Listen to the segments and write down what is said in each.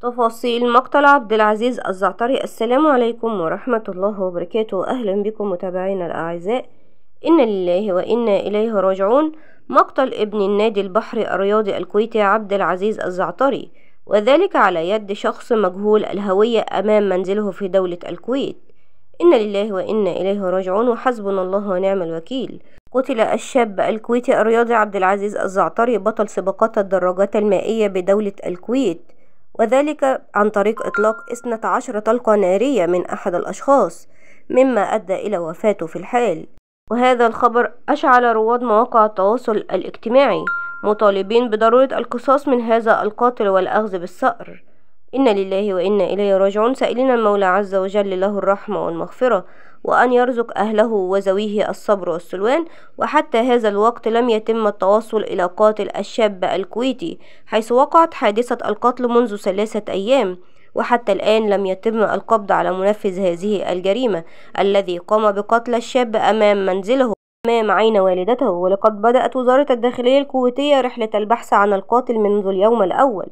تفاصيل مقتل عبد العزيز الزعتري السلام عليكم ورحمة الله وبركاته أهلا بكم متابعينا الأعزاء إن لله وإنا إليه راجعون مقتل ابن النادي البحري الرياضي الكويتي عبد العزيز الزعتري وذلك على يد شخص مجهول الهوية أمام منزله في دولة الكويت إن لله وإنا إليه راجعون وحسبنا الله ونعم الوكيل قتل الشاب الكويتي الرياضي عبد العزيز الزعتري بطل سباقات الدراجات المائية بدولة الكويت وذلك عن طريق إطلاق 12 طلقة نارية من أحد الأشخاص مما أدى إلى وفاته في الحال وهذا الخبر أشعل رواد مواقع التواصل الاجتماعي مطالبين بضرورة القصاص من هذا القاتل والأخذ بالثأر إن لله وإنا إليه راجعون سائلين المولى عز وجل له الرحمة والمغفرة وأن يرزق أهله وزويه الصبر والسلوان وحتى هذا الوقت لم يتم التوصل إلى قاتل الشاب الكويتي حيث وقعت حادثة القتل منذ ثلاثة أيام وحتى الآن لم يتم القبض على منفذ هذه الجريمة الذي قام بقتل الشاب أمام منزله أمام عين والدته ولقد بدأت وزارة الداخلية الكويتية رحلة البحث عن القاتل منذ اليوم الأول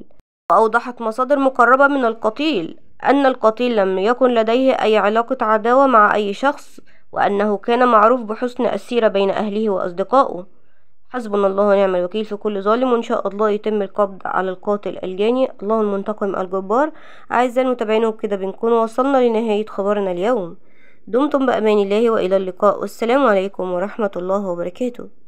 وأوضحت مصادر مقربة من القتيل أن القتيل لم يكن لديه أي علاقة عداوة مع أي شخص وأنه كان معروف بحسن السيرة بين أهله وأصدقائه حسبنا الله ونعم الوكيل في كل ظالم وإن شاء الله يتم القبض على القاتل الجاني الله المنتقم الجبار أعزائي المتابعين وبكده بنكون وصلنا لنهاية خبرنا اليوم دمتم بأمان الله وإلى اللقاء والسلام عليكم ورحمة الله وبركاته